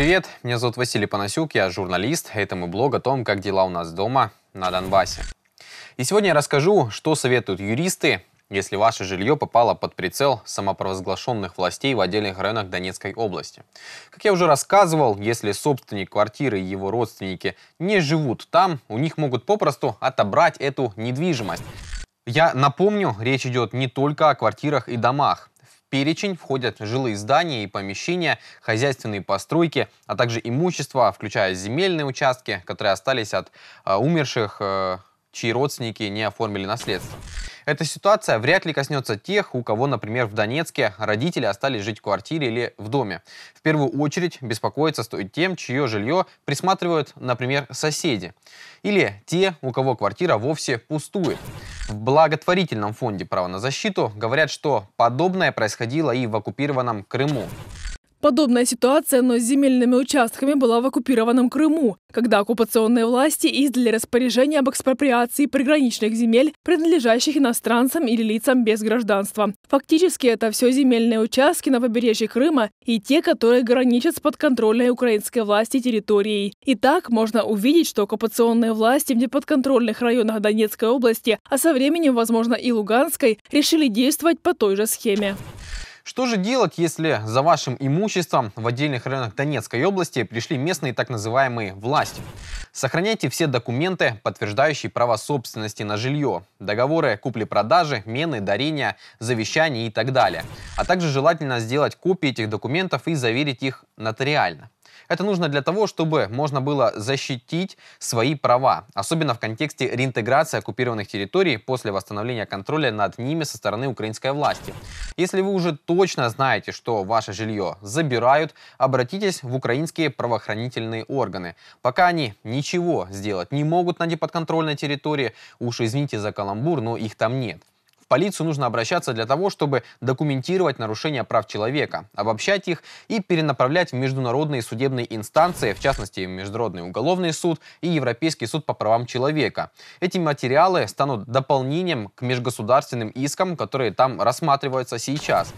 Привет, меня зовут Василий Панасюк, я журналист, это мой блог о том, как дела у нас дома на Донбассе. И сегодня я расскажу, что советуют юристы, если ваше жилье попало под прицел самопровозглашенных властей в отдельных районах Донецкой области. Как я уже рассказывал, если собственник квартиры и его родственники не живут там, у них могут попросту отобрать эту недвижимость. Я напомню, речь идет не только о квартирах и домах перечень входят жилые здания и помещения, хозяйственные постройки, а также имущество, включая земельные участки, которые остались от э, умерших, э, чьи родственники не оформили наследство. Эта ситуация вряд ли коснется тех, у кого, например, в Донецке родители остались жить в квартире или в доме. В первую очередь беспокоиться стоит тем, чье жилье присматривают, например, соседи. Или те, у кого квартира вовсе пустует. В благотворительном фонде «Право на защиту» говорят, что подобное происходило и в оккупированном Крыму. Подобная ситуация, но с земельными участками была в оккупированном Крыму, когда оккупационные власти издали распоряжение об экспроприации приграничных земель, принадлежащих иностранцам или лицам без гражданства. Фактически это все земельные участки на побережье Крыма и те, которые граничат с подконтрольной украинской власти территорией. И так можно увидеть, что оккупационные власти в неподконтрольных районах Донецкой области, а со временем, возможно, и Луганской, решили действовать по той же схеме. Что же делать, если за вашим имуществом в отдельных районах Донецкой области пришли местные так называемые власти? Сохраняйте все документы, подтверждающие право собственности на жилье, договоры купли-продажи, мены, дарения, завещания и так далее. А также желательно сделать копии этих документов и заверить их нотариально. Это нужно для того, чтобы можно было защитить свои права, особенно в контексте реинтеграции оккупированных территорий после восстановления контроля над ними со стороны украинской власти. Если вы уже точно знаете, что ваше жилье забирают, обратитесь в украинские правоохранительные органы. Пока они ничего сделать не могут на неподконтрольной территории, уж извините за каламбур, но их там нет полицию нужно обращаться для того, чтобы документировать нарушения прав человека, обобщать их и перенаправлять в международные судебные инстанции, в частности Международный уголовный суд и Европейский суд по правам человека. Эти материалы станут дополнением к межгосударственным искам, которые там рассматриваются сейчас.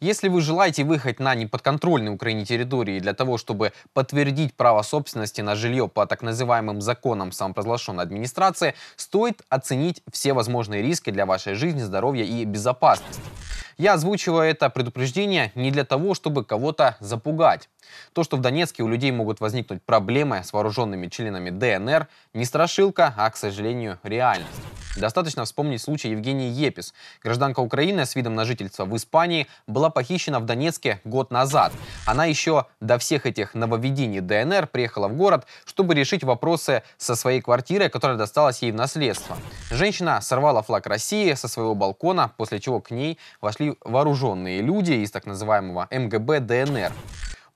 Если вы желаете выехать на неподконтрольной Украине территории для того, чтобы подтвердить право собственности на жилье по так называемым законам самопровозглашенной администрации, стоит оценить все возможные риски для вашей жизни, здоровья и безопасности. Я озвучиваю это предупреждение не для того, чтобы кого-то запугать. То, что в Донецке у людей могут возникнуть проблемы с вооруженными членами ДНР, не страшилка, а, к сожалению, реальность. Достаточно вспомнить случай Евгении Епис. Гражданка Украины с видом на жительство в Испании была похищена в Донецке год назад. Она еще до всех этих нововведений ДНР приехала в город, чтобы решить вопросы со своей квартирой, которая досталась ей в наследство. Женщина сорвала флаг России со своего балкона, после чего к ней вошли вооруженные люди из так называемого МГБ ДНР.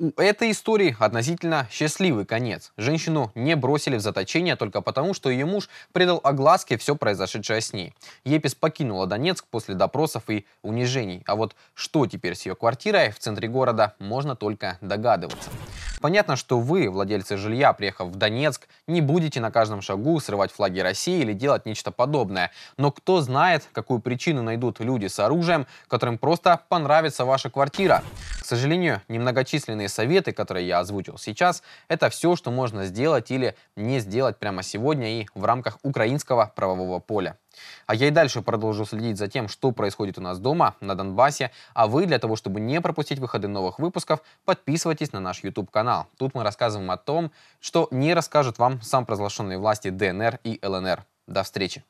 У этой истории относительно счастливый конец. Женщину не бросили в заточение только потому, что ее муж предал огласке все произошедшее с ней. Епис покинула Донецк после допросов и унижений. А вот что теперь с ее квартирой в центре города, можно только догадываться. Понятно, что вы, владельцы жилья, приехав в Донецк, не будете на каждом шагу срывать флаги России или делать нечто подобное. Но кто знает, какую причину найдут люди с оружием, которым просто понравится ваша квартира. К сожалению, немногочисленные советы, которые я озвучил сейчас, это все, что можно сделать или не сделать прямо сегодня и в рамках украинского правового поля. А я и дальше продолжу следить за тем, что происходит у нас дома, на Донбассе. А вы, для того, чтобы не пропустить выходы новых выпусков, подписывайтесь на наш YouTube-канал. Тут мы рассказываем о том, что не расскажут вам сам провозглашенные власти ДНР и ЛНР. До встречи!